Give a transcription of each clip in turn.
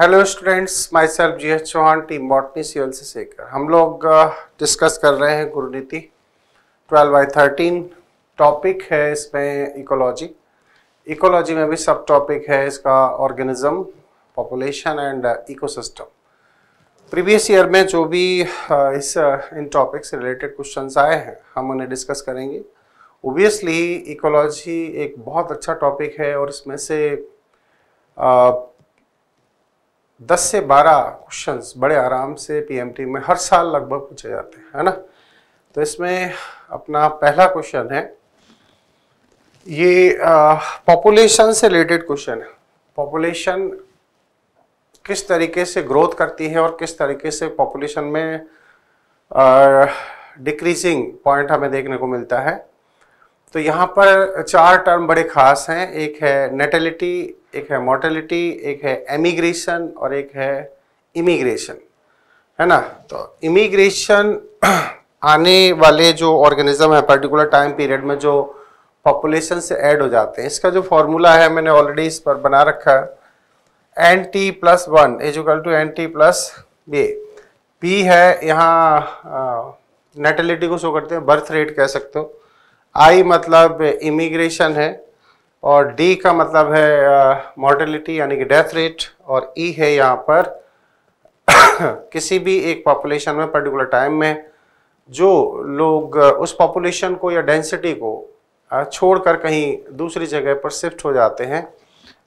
Hello students myself G H Chauhan team botany C L से सेकर हम लोग डिस्कस uh, कर रहे हैं गुरुनीति ट्वेल्व बाई थर्टीन टॉपिक है इसमें इकोलॉजी इकोलॉजी में भी सब टॉपिक है इसका organism population and ecosystem previous year में जो भी uh, इस uh, इन टॉपिक से रिलेटेड क्वेश्चंस आए हैं हम उन्हें डिस्कस करेंगे ओबियसली इकोलॉजी एक बहुत अच्छा टॉपिक है और इसमें से दस से बारह क्वेश्चंस बड़े आराम से पीएमटी में हर साल लगभग पूछे जाते हैं है ना तो इसमें अपना पहला क्वेश्चन है ये पॉपुलेशन से रिलेटेड क्वेश्चन है पॉपुलेशन किस तरीके से ग्रोथ करती है और किस तरीके से पॉपुलेशन में डिक्रीजिंग पॉइंट हमें देखने को मिलता है तो यहाँ पर चार टर्म बड़े खास हैं एक है नेटेलिटी एक है मोर्टेलिटी एक है एमिग्रेशन और एक है इमिग्रेशन है ना तो इमिग्रेशन आने वाले जो ऑर्गेनिज्म है पर्टिकुलर टाइम पीरियड में जो पॉपुलेशन से ऐड हो जाते हैं इसका जो फॉर्मूला है मैंने ऑलरेडी इस पर बना रखा है N T plus one equal to N T plus B P है यहाँ नेटेलिटी को शो करते हैं बर्थ रेट कह सकते हो आई मतलब इमिग्रेशन है और डी का मतलब है मॉर्टलिटी यानी कि डेथ रेट और ई e है यहाँ पर किसी भी एक पॉपुलेशन में पर्टिकुलर टाइम में जो लोग उस पॉपुलेशन को या डेंसिटी को छोड़कर कहीं दूसरी जगह पर शिफ्ट हो जाते हैं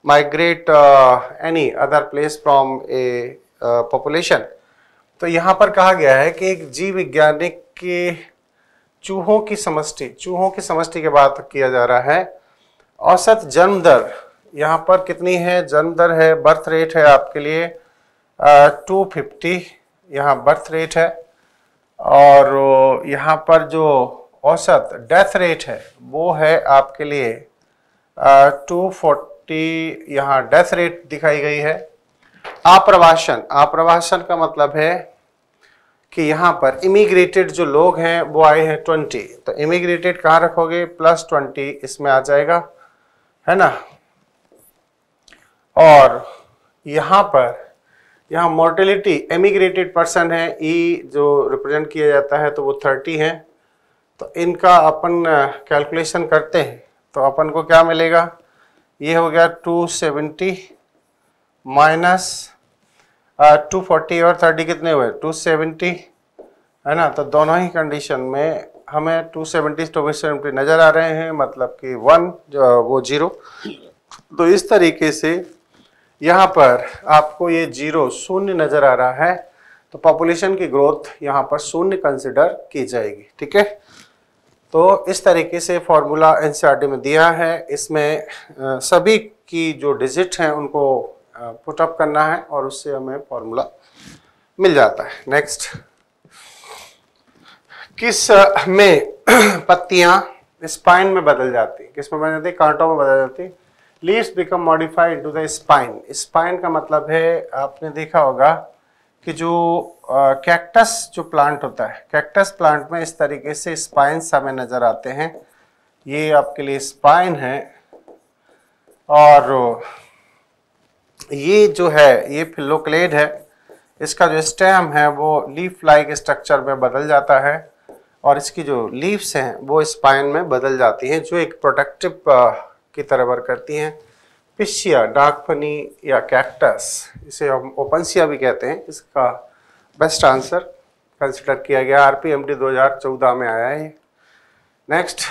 migrate any other place from a population तो यहाँ पर कहा गया है कि एक जीव वैज्ञानिक के चूहों की समष्टि चूहों की समष्टि के बात किया जा रहा है औसत जन्म दर यहाँ पर कितनी है जन्म दर है बर्थ रेट है आपके लिए टू फिफ्टी यहाँ बर्थ रेट है और यहाँ पर जो औसत डेथ रेट है वो है आपके लिए टू फोर्टी यहाँ डेथ रेट दिखाई गई है आप्रवासन आप्रवासन का मतलब है कि यहाँ पर इमिग्रेटेड जो लोग हैं वो आए हैं ट्वेंटी तो इमिग्रेटेड कहाँ रखोगे प्लस ट्वेंटी इसमें आ जाएगा है ना और यहाँ पर यहाँ मोर्टेलिटी इमिग्रेटेड पर्सन है ई जो रिप्रेजेंट किया जाता है तो वो थर्टी है तो इनका अपन कैलकुलेशन करते हैं तो अपन को क्या मिलेगा ये हो गया two seventy minus two forty और थर्टी कितने हुए टू सेवेंटी है ना तो दोनों ही कंडीशन में हमें टू सेवेंटी टू सेवेंटी नज़र आ रहे हैं मतलब कि वन जो वो जीरो तो इस तरीके से यहाँ पर आपको ये जीरो शून्य नज़र आ रहा है तो पॉपुलेशन की ग्रोथ यहाँ पर शून्य कंसिडर की जाएगी ठीक है तो इस तरीके से फॉर्मूला एन e में दिया है इसमें सभी की जो डिजिट हैं उनको पुटअप करना है और उससे हमें फॉर्मूला मिल जाता है नेक्स्ट किस में पत्तियां स्पाइन में बदल जाती किस में बदल जाती कांटों में बदल जाती leaves become modified to the spine spine का मतलब है आपने देखा होगा कि जो कैक्टस जो प्लांट होता है कैक्टस प्लांट में इस तरीके से स्पाइन हमें नज़र आते हैं ये आपके लिए स्पाइन है और ये जो है ये फिलोक्लेड है इसका जो स्टेम है वो लीफ लाइक स्ट्रक्चर में बदल जाता है और इसकी जो लीव्स हैं वो स्पाइन में बदल जाती हैं जो एक प्रोटेक्टिव की तरह वर्क करती हैं पिशिया डाकपनी या कैक्टस इसे हम ओपनसिया भी कहते हैं इसका बेस्ट आंसर कंसिडर किया गया आर पी एम डी दो में आया है next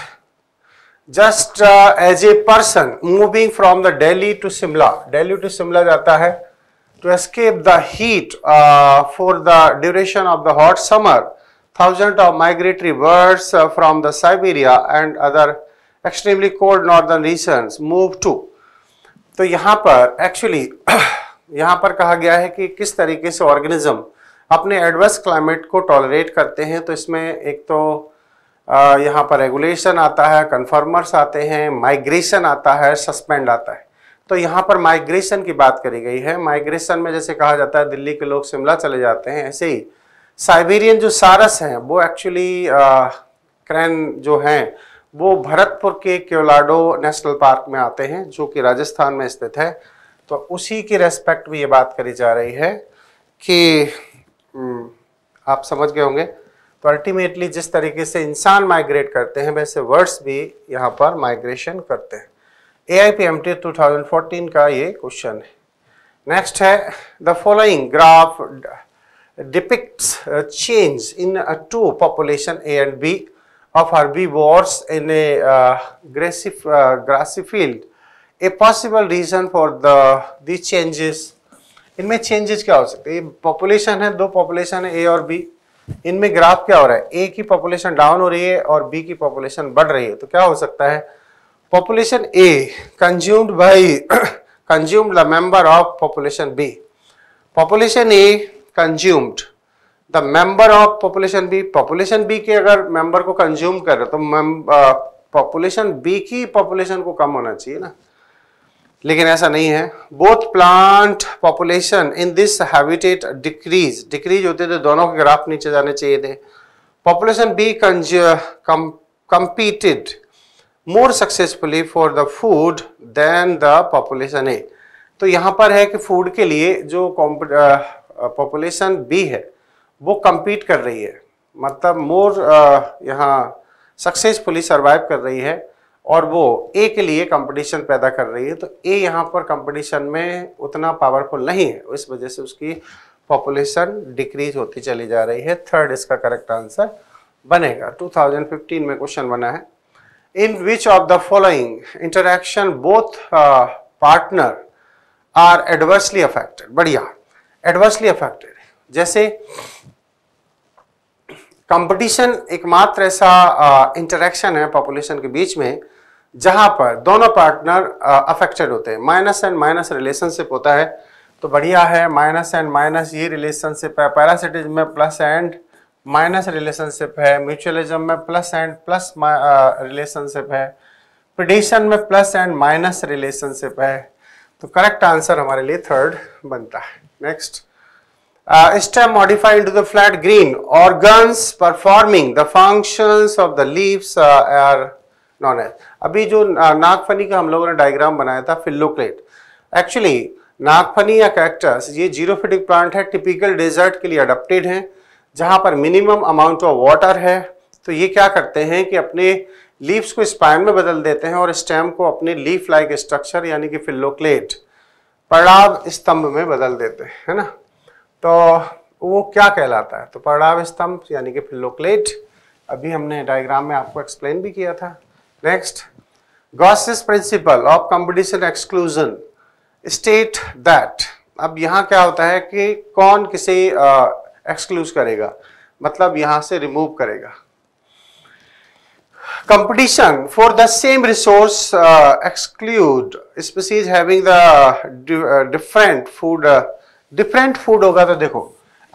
just as a person moving from the Delhi to Shimla Delhi to Shimla जाता है to escape the heat for the duration of the hot summer thousand of migratory birds from the Siberia and other extremely cold northern region move to तो यहाँ पर actually यहाँ पर कहा गया है कि किस तरीके से ऑर्गेनिज्म अपने एडवर्स क्लाइमेट को टॉलरेट करते हैं तो इसमें एक तो यहाँ पर रेगुलेशन आता है कन्फर्मर्स आते हैं माइग्रेशन आता है सस्पेंड आता है तो यहाँ पर माइग्रेशन की बात करी गई है माइग्रेशन में जैसे कहा जाता है दिल्ली के लोग शिमला चले जाते हैं ऐसे ही साइबेरियन जो सारस हैं वो एक्चुअली क्रैन जो हैं वो भरतपुर के क्योलाडो नेशनल पार्क में आते हैं जो कि राजस्थान में स्थित है तो उसी की रेस्पेक्ट में ये बात करी जा रही है कि हम्म, आप समझ गए होंगे तो अल्टीमेटली जिस तरीके से इंसान माइग्रेट करते हैं वैसे वर्ड्स भी यहाँ पर माइग्रेशन करते हैं A I P M T two thousand fourteen का ये क्वेश्चन है नेक्स्ट है the following graph depict change in two population A and B of herbivores in a grassy field a possible reason for the changes इनमें changes क्या हो सकते हैं population है दो पॉपुलेशन है ए और बी इनमें ग्राफ क्या हो रहा है ए की पॉपुलेशन डाउन हो रही है और बी की पॉपुलेशन बढ़ रही है तो क्या हो सकता है population A consumed by consumed the member of population B population A consumed the member of population B population B के अगर मेंबर को कंज्यूम कर रहे तो पॉपुलेशन बी uh, की पॉपुलेशन को कम होना चाहिए ना लेकिन ऐसा नहीं है both plant population in this habitat decrease decrease होते थे तो दोनों के ग्राफ नीचे जाने चाहिए थे population B competed more successfully for the food than the population A तो यहाँ पर है कि फूड के लिए जो पॉपुलेशन बी है वो कम्पीट कर रही है मतलब मोर यहाँ सक्सेसफुली सर्वाइव कर रही है और वो ए के लिए कंपटीशन पैदा कर रही है तो ए यहाँ पर कंपटीशन में उतना पावरफुल नहीं है इस वजह से उसकी पॉपुलेशन डिक्रीज होती चली जा रही है थर्ड इसका करेक्ट आंसर बनेगा 2015 में क्वेश्चन बना है in which of the following interaction both partner are adversely affected बढ़िया एडवर्सली अफेक्टेड जैसे कंपटीशन एकमात्र ऐसा इंटरेक्शन uh, है पॉपुलेशन के बीच में जहां पर दोनों पार्टनर अफेक्टेड uh, होते हैं माइनस एंड माइनस रिलेशनशिप होता है तो बढ़िया है माइनस एंड माइनस ये रिलेशनशिप है पैरासिटिज में प्लस एंड माइनस रिलेशनशिप है म्यूचुअलिज्म में प्लस एंड प्लस रिलेशनशिप है प्रिडिशन में प्लस एंड माइनस रिलेशनशिप है तो करेक्ट आंसर हमारे लिए थर्ड बनता है next stem modified to the flat green organs performing the functions of the leaves are known as अभी जो नागफनी का हम लोगों ने डायग्राम बनाया था फिल्लोक्लेट एक्चुअली नागफनी या कैक्टस ये जीरोफिटिक प्लांट है टिपिकल डेजर्ट के लिए अडप्टेड है जहाँ पर मिनिमम अमाउंट ऑफ वाटर है तो ये क्या करते हैं कि अपने लीव्स को स्पाइन में बदल देते हैं और स्टेम को अपने लीफ लाइक स्ट्रक्चर यानी कि फिल्लोक्लेट पड़ाव स्तंभ में बदल देते हैं है ना तो वो क्या कहलाता है तो पड़ाव स्तंभ यानी कि फिल्लोक्लेट अभी हमने डायग्राम में आपको एक्सप्लेन भी किया था Next, Gauss's principle of competition exclusion state that अब यहां क्या होता है कि कौन किसे एक्सक्लूज करेगा मतलब यहां से रिमूव करेगा competition for the same resource exclude species having the different food different food होगा तो देखो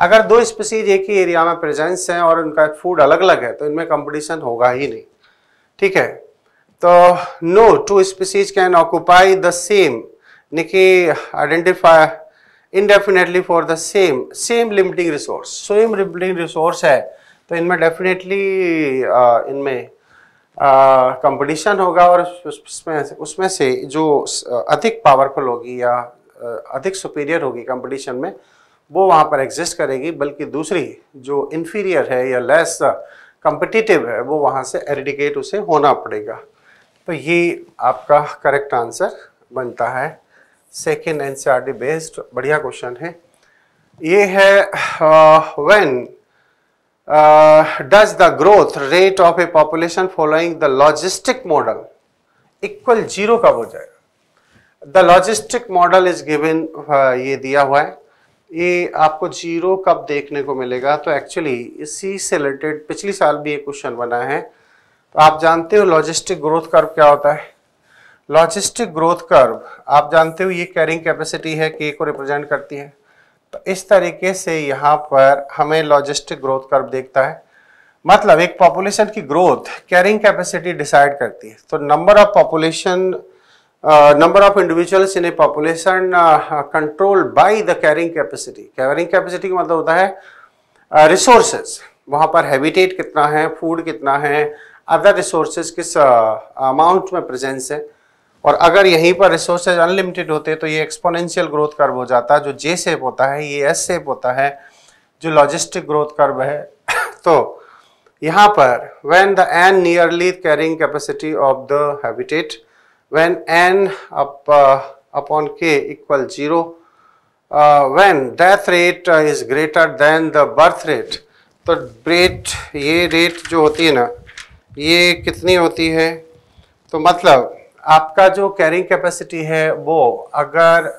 अगर दो स्पीसीज एक ही एरिया में प्रेजेंस हैं और उनका फूड अलग अलग है तो इनमें कंपटीशन होगा ही नहीं ठीक है तो no two species can occupy the same Nikki identify indefinitely for the same same limiting resource same limiting resource है तो इनमें डेफिनेटली इनमें कंपटीशन होगा और उसमें उसमें से जो अधिक पावरफुल होगी या अधिक सुपीरियर होगी कंपटीशन में वो वहाँ पर एग्जिस्ट करेगी बल्कि दूसरी जो इन्फीरियर है या लेस कंपटिटिव है वो वहाँ से एरिडिकेट उसे होना पड़ेगा तो ये आपका करेक्ट आंसर बनता है second N C R D based बढ़िया क्वेश्चन है ये है when does the growth rate of a population following the logistic model equal zero कब हो जाएगा the logistic model is given ये दिया हुआ है ये आपको जीरो कब देखने को मिलेगा तो एक्चुअली इसी से रिलेटेड पिछले साल भी एक क्वेश्चन बना है तो आप जानते हो लॉजिस्टिक ग्रोथ कर्व क्या होता है लॉजिस्टिक ग्रोथ कर्व आप जानते हो ये कैरिंग कैपेसिटी है के को रिप्रेजेंट करती है तो इस तरीके से यहाँ पर हमें लॉजिस्टिक ग्रोथ कर्व देखता है मतलब एक पॉपुलेशन की ग्रोथ कैरिंग कैपेसिटी डिसाइड करती है तो number of population number of individuals in a population control by the carrying capacity carrying capacity का मतलब होता है रिसोर्सेज uh, वहाँ पर हैबिटेट कितना है फूड कितना है अदर रिसोर्सेज किस अमाउंट uh, में प्रेजेंस है और अगर यहीं पर रिसोर्सेज अनलिमिटेड होते तो ये एक्सपोनेंशियल ग्रोथ कर्व हो जाता जो जे सेप होता है ये एस सेप होता है जो लॉजिस्टिक ग्रोथ कर्व है तो यहाँ पर when the N nearly carrying capacity of the habitat when N upon K equal zero equal 0 rate is greater rate the birth rate तो रेट ये रेट जो होती है ना ये कितनी होती है तो मतलब आपका जो कैरिंग कैपेसिटी है वो अगर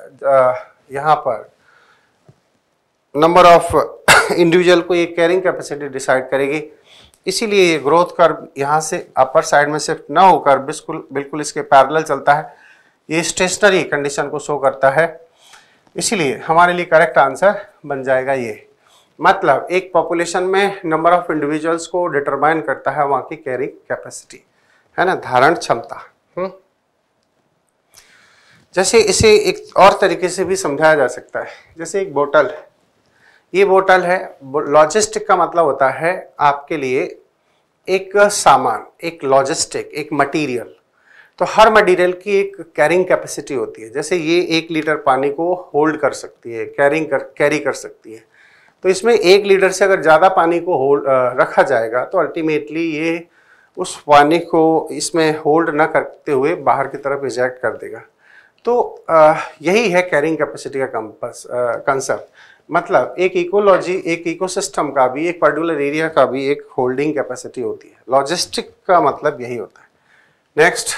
यहाँ पर नंबर ऑफ इंडिविजुअल को ये कैरिंग कैपेसिटी डिसाइड करेगी इसीलिए ये ग्रोथ कर यहाँ से अपर साइड में शिफ्ट ना होकर बिल्कुल बिल्कुल इसके पैरेलल चलता है ये स्टेशनरी कंडीशन को शो करता है इसीलिए हमारे लिए करेक्ट आंसर बन जाएगा ये मतलब एक पॉपुलेशन में नंबर ऑफ इंडिविजुअल्स को डिटरमाइन करता है वहां की कैरिंग कैपेसिटी है ना धारण क्षमता हम्म। जैसे इसे एक और तरीके से भी समझाया जा सकता है जैसे एक बोतल है ये बोतल है लॉजिस्टिक का मतलब होता है आपके लिए एक सामान एक लॉजिस्टिक एक मटेरियल तो हर मटेरियल की एक कैरिंग कैपेसिटी होती है जैसे ये एक लीटर पानी को होल्ड कर सकती है कैरिंग कर कैरी कर सकती है तो इसमें एक लीटर से अगर ज़्यादा पानी को होल्ड रखा जाएगा तो अल्टीमेटली ये उस पानी को इसमें होल्ड ना करते हुए बाहर की तरफ इजेक्ट कर देगा तो यही है कैरिंग कैपेसिटी का कंसेप्ट मतलब एक इकोलॉजी एक इकोसिस्टम का भी एक पर्टिकुलर एरिया का भी एक होल्डिंग कैपेसिटी होती है लॉजिस्टिक का मतलब यही होता है next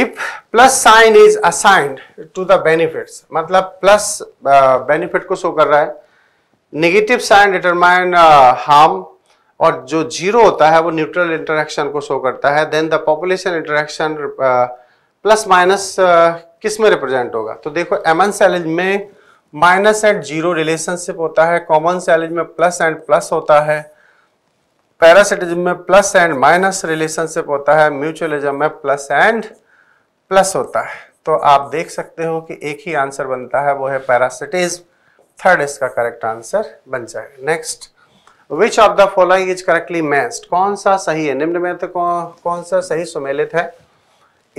if plus sign is assigned to the benefits मतलब प्लस बेनिफिट uh, को शो कर रहा है नेगेटिव साइन डिटरमाइन हार्म और जो जीरो होता है वो न्यूट्रल इंटरेक्शन को शो करता है then the population interaction plus minus किस में रिप्रेजेंट होगा तो देखो एम एन सैलेज में माइनस एंड जीरो रिलेशनशिप होता है कॉमन सैलेज में प्लस एंड प्लस होता है पैरासिटिज्म में प्लस एंड माइनस रिलेशनशिप होता है म्यूचुअलिज्म में प्लस एंड प्लस होता है तो आप देख सकते हो कि एक ही आंसर बनता है वो है पैरासिटीज थर्ड इसका करेक्ट आंसर बन जाएगा next which of the following is correctly matched कौन सा सही है निम्न में तो कौन, कौन सा सही सुमेलित है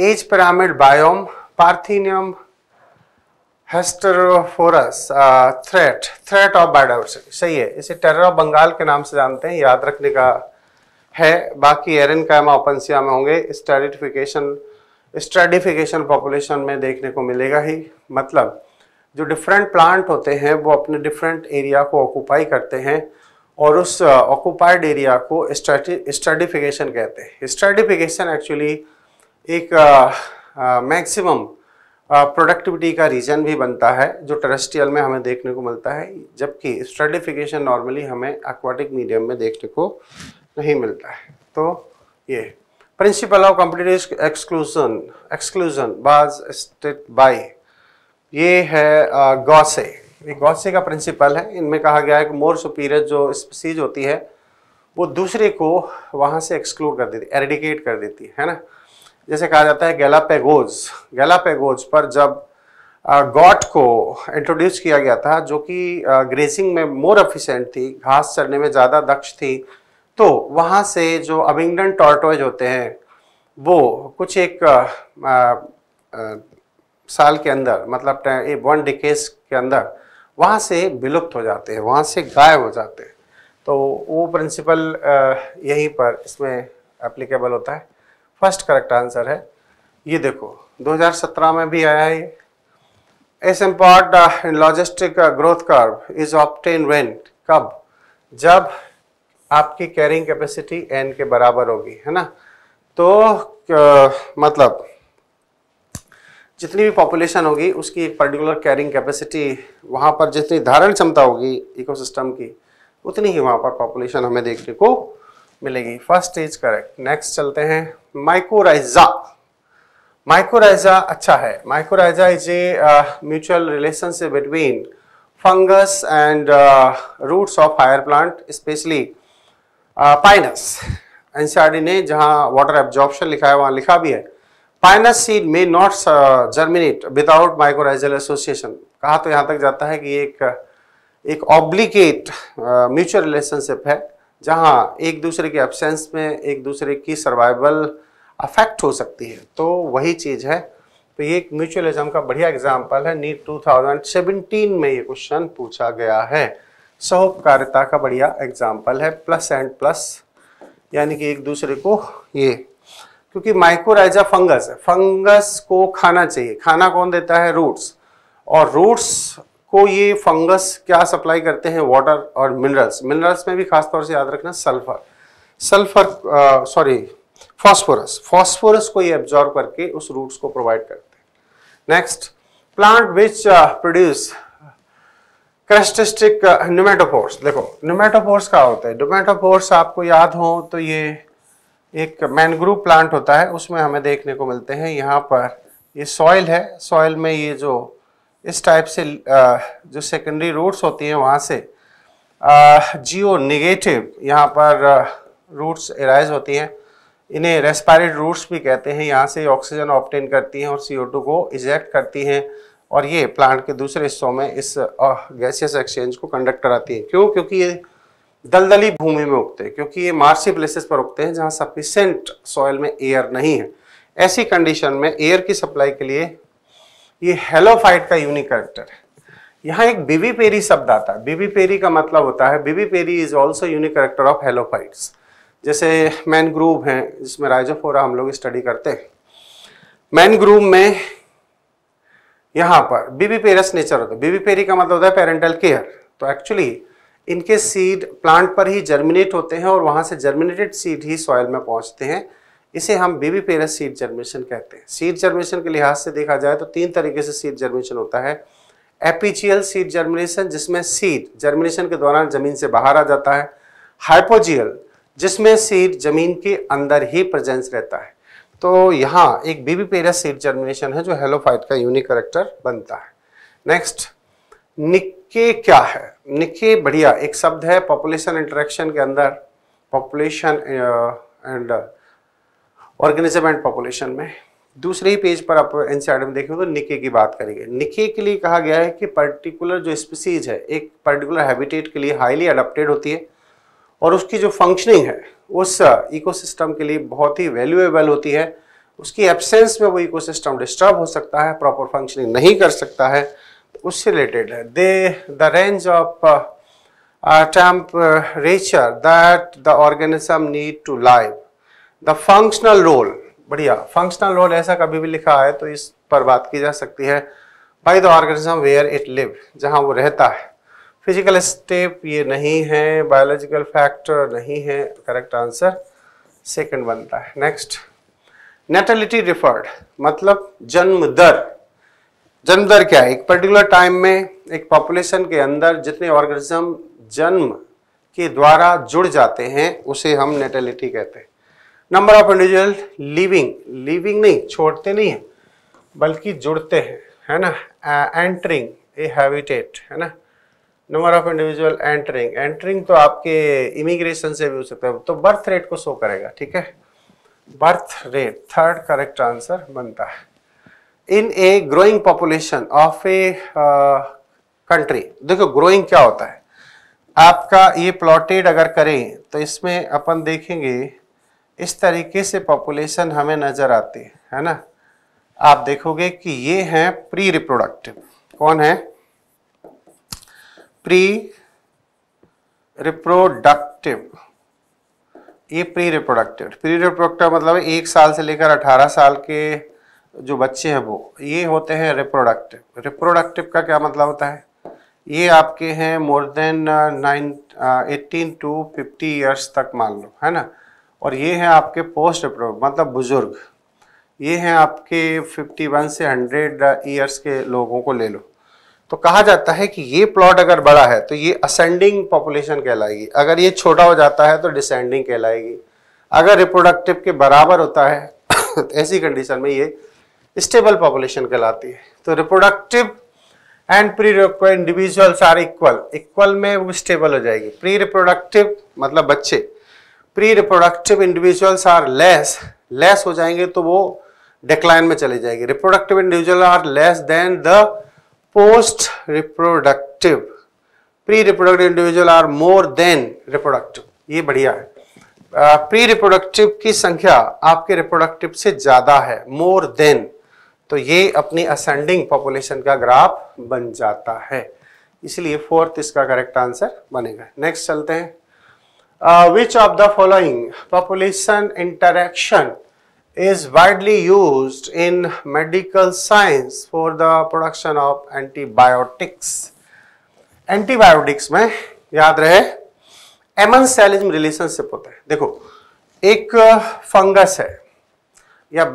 age pyramid biome parthenium hysterophorus threat threat of biodiversity सही है इसे टेरर ऑफ बंगाल के नाम से जानते हैं याद रखने का है बाकी एरन कैमा ओपनसिया में होंगे स्टेरिटिफिकेशन स्ट्रेडिफिकेशन पॉपुलेशन में देखने को मिलेगा ही मतलब जो डिफरेंट प्लांट होते हैं वो अपने डिफरेंट एरिया को ऑक्यूपाई करते हैं और उस ऑक्यूपाइड uh, एरिया को स्ट्रेटिफिकेशन कहते हैं स्ट्रेटिफिकेशन एक्चुअली एक मैक्सिमम uh, प्रोडक्टिविटी uh, का रीजन भी बनता है जो टेरेस्ट्रियल में हमें देखने को मिलता है जबकि स्ट्रेटिफिकेशन नॉर्मली हमें एक्वाटिक मीडियम में देखने को नहीं मिलता है तो ये principle of competitive exclusion exclusion was state by ये है गौसे ये गौसे का प्रिंसिपल है इनमें कहा गया है कि मोर सुपीरियर जो स्पीसीज होती है वो दूसरे को वहाँ से एक्सक्लूड कर देती है एरेडिकेट कर देती है ना जैसे कहा जाता है गैलापेगोज गैलापेगोज पर जब गॉट को इंट्रोड्यूस किया गया था जो कि ग्रेसिंग में मोर एफिशिएंट थी घास चढ़ने में ज़्यादा दक्ष थी तो वहाँ से जो अबिंगडन टॉर्टोइज होते हैं वो कुछ एक आ, आ, आ, साल के अंदर मतलब एक वन डिकेस के अंदर वहाँ से विलुप्त हो जाते हैं वहाँ से गायब हो जाते हैं तो वो प्रिंसिपल यहीं पर इसमें एप्लीकेबल होता है फर्स्ट करेक्ट आंसर है ये देखो 2017 में भी आया है ये एस एम्पॉर्ड logistic growth curve is obtained when कब जब आपकी कैरिंग कैपेसिटी एन के बराबर होगी है ना तो आ, मतलब जितनी भी पॉपुलेशन होगी उसकी एक पर्टिकुलर कैरिंग कैपेसिटी वहां पर जितनी धारण क्षमता होगी इकोसिस्टम की उतनी ही वहां पर पॉपुलेशन हमें देखने को मिलेगी फर्स्ट इज करेक्ट नेक्स्ट चलते हैं माइकोराइजा माइकोराइजा अच्छा है mycorrhiza is a mutual relationship between fungus and roots of higher plant specially pinus NCERT ने जहां वाटर एब्जॉर्प्शन लिखा है वहां लिखा भी है pinus seed may not germinate without mycorrhizal association कहा तो यहाँ तक जाता है कि एक एक ऑब्लिकेट म्यूचुअल रिलेशनशिप है जहां एक दूसरे के एबसेंस में एक दूसरे की सर्वाइवल अफेक्ट हो सकती है तो वही चीज़ है तो ये एक म्यूचुअलिज्म का बढ़िया एग्जाम्पल है नीट 2017 में ये क्वेश्चन पूछा गया है सहोपकारिता का बढ़िया एग्जाम्पल है प्लस एंड प्लस यानी कि एक दूसरे को ये क्योंकि माइक्रोराइजा फंगस है फंगस को खाना चाहिए खाना कौन देता है रूट्स और रूट्स को ये फंगस क्या सप्लाई करते हैं वाटर और मिनरल्स मिनरल्स में भी खासतौर से याद रखना sulphur sulphur sorry phosphorus phosphorus को ये एब्जॉर्ब करके उस रूट्स को प्रोवाइड करते हैं next plant which produce characteristic pneumatophores uh, देखो न्यूमेटोपोर्स क्या होता है न्यूमेटोपोर्स आपको याद हो तो ये एक मैनग्रूव प्लांट होता है उसमें हमें देखने को मिलते हैं यहाँ पर ये सॉइल है सॉइल में ये जो इस टाइप से uh, जो सेकेंडरी रूट्स होती हैं वहाँ से जियो uh, निगेटिव यहाँ पर रूट्स एराइज होती हैं इन्हें रेस्पायरेट रूट्स भी कहते हैं यहाँ से ऑक्सीजन ऑप्टेन करती हैं और सी को इजेक्ट करती हैं और ये प्लांट के दूसरे हिस्सों में इस गैसियस एक्सचेंज को कंडक्ट कराती है क्यों क्योंकि ये दलदली भूमि में उगते हैं क्योंकि ये मार्सी प्लेसेस पर उगते हैं जहाँ सफिशेंट सॉयल में एयर नहीं है ऐसी कंडीशन में एयर की सप्लाई के लिए ये हेलोफाइट का यूनिक करेक्टर है यहाँ एक बीबी पेरी शब्द आता है बीबी पेरी का मतलब होता है vivipary is also unique character of halophytes जैसे मैनग्रूव हैं जिसमें राइजोफोरा हम लोग स्टडी करते हैं मैनग्रूव में यहाँ पर बीबीपेरस नेचर होता है बीबीपेरी का मतलब होता है पेरेंटल केयर तो एक्चुअली इनके सीड प्लांट पर ही जर्मिनेट होते हैं और वहाँ से जर्मिनेटेड सीड ही सॉयल में पहुँचते हैं इसे हम बीबी पेरस सीड जर्मिनेशन कहते हैं सीड जर्मिनेशन के लिहाज से देखा जाए तो तीन तरीके से सीड जर्मिनेशन होता है एपीजियल सीड जर्मिनेशन जिसमें सीड जर्मिनेशन के दौरान जमीन से बाहर आ जाता है हाइपोजियल जिसमें सीड जमीन के अंदर ही प्रेजेंस रहता है तो यहाँ एक बीबी पेरियस सीड जर्मिनेशन है जो हेलोफाइट का यूनिक करेक्टर बनता है नेक्स्ट निक्के क्या है निक्के बढ़िया एक शब्द है पॉपुलेशन इंटरेक्शन के अंदर population and organism and population में दूसरे ही पेज पर आप एनसीआर में देखेंगे तो निके की बात करेंगे निके के लिए कहा गया है कि पर्टिकुलर जो स्पीसीज है एक पर्टिकुलर हैबिटेट के लिए हाईली अडप्टेड होती है और उसकी जो फंक्शनिंग है उस इकोसिस्टम के लिए बहुत ही वैल्यूएबल होती है उसकी एब्सेंस में वो इकोसिस्टम डिस्टर्ब हो सकता है प्रॉपर फंक्शनिंग नहीं कर सकता है उससे रिलेटेड है they the range of temperature that the organism need to live the functional role बढ़िया फंक्शनल रोल ऐसा कभी भी लिखा है तो इस पर बात की जा सकती है by the organism where it live जहाँ वो रहता है फिजिकल स्टेप ये नहीं है बायोलॉजिकल फैक्टर नहीं है करेक्ट आंसर सेकंड बनता है नेक्स्ट नेटलिटी रिफर्ड मतलब जन्म दर जन्म दर क्या है एक पर्टिकुलर टाइम में एक पॉपुलेशन के अंदर जितने ऑर्गेनिज्म जन्म के द्वारा जुड़ जाते हैं उसे हम नेटलिटी कहते हैं number of individual living living नहीं छोड़ते नहीं है बल्कि जुड़ते हैं है ना एंटरिंग ए हैबिटेट है ना number of individual entering entering तो आपके इमिग्रेशन से भी हो सकता है तो बर्थ रेट को शो करेगा ठीक है birth rate third correct answer बनता है in a growing population of a country देखो ग्रोइंग क्या होता है आपका ये प्लॉटेड अगर करें तो इसमें अपन देखेंगे इस तरीके से पॉपुलेशन हमें नज़र आती है है ना आप देखोगे कि ये है प्री रिप्रोडक्टिव कौन है प्री रिप्रोडक्टिव ये प्री रिप्रोडक्टिव प्री रिप्रोडक्टिव मतलब एक साल से लेकर अठारह साल के जो बच्चे हैं वो ये होते हैं रिप्रोडक्टिव रिप्रोडक्टिव का क्या मतलब होता है ये आपके हैं more than nine eighteen to fifty years तक मान लो है ना और ये हैं आपके पोस्ट रिप्रोडक्ट मतलब बुज़ुर्ग ये हैं आपके फिफ्टी वन से हंड्रेड ईयर्स के लोगों को ले लो तो कहा जाता है कि ये प्लॉट अगर बड़ा है तो ये असेंडिंग पॉपुलेशन कहलाएगी अगर ये छोटा हो जाता है तो डिसेंडिंग कहलाएगी अगर रिप्रोडक्टिव के बराबर होता है तो ऐसी कंडीशन में ये स्टेबल पॉपुलेशन कहलाती है तो reproductive and pre individuals are equal equal में वो स्टेबल हो जाएगी प्री रिप्रोडक्टिव मतलब बच्चे pre reproductive individuals are less less हो जाएंगे तो वो डिक्लाइन में चले जाएगी reproductive individual are less than the post reproductive pre reproductive individual are more than reproductive ये बढ़िया है प्री uh, रिप्रोडक्टिव की संख्या आपके रिप्रोडक्टिव से ज़्यादा है मोर देन तो ये अपनी असेंडिंग पॉपुलेशन का ग्राफ बन जाता है इसलिए फोर्थ इसका करेक्ट आंसर बनेगा नेक्स्ट चलते हैं which of the following population interaction is widely used in medical science for the production of antibiotics. Antibiotics में याद रहे एमन सेलिज्म रिलेशनशिप होता है देखो एक फंगस है या